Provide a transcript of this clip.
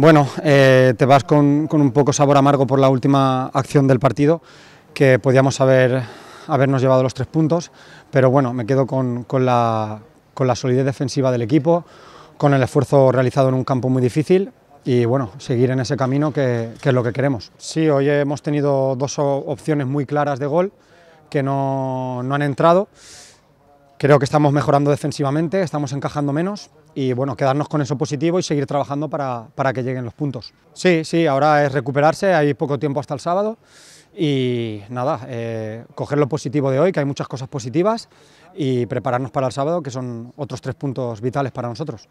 Bueno, eh, te vas con, un poco sabor amargo por la última acción del partido, que podíamos haber, habernos llevado los tres puntos, pero bueno, me quedo con, la, solidez defensiva del equipo, con el esfuerzo realizado en un campo muy difícil, y bueno, seguir en ese camino que, es lo que queremos. Sí, hoy hemos tenido dos opciones muy claras de gol que no, no han entrado Creo que estamos mejorando defensivamente, estamos encajando menos y bueno, quedarnos con eso positivo y seguir trabajando para, que lleguen los puntos. Sí, sí, ahora es recuperarse, hay poco tiempo hasta el sábado y nada, eh, coger lo positivo de hoy, que hay muchas cosas positivas y prepararnos para el sábado, que son otros tres puntos vitales para nosotros.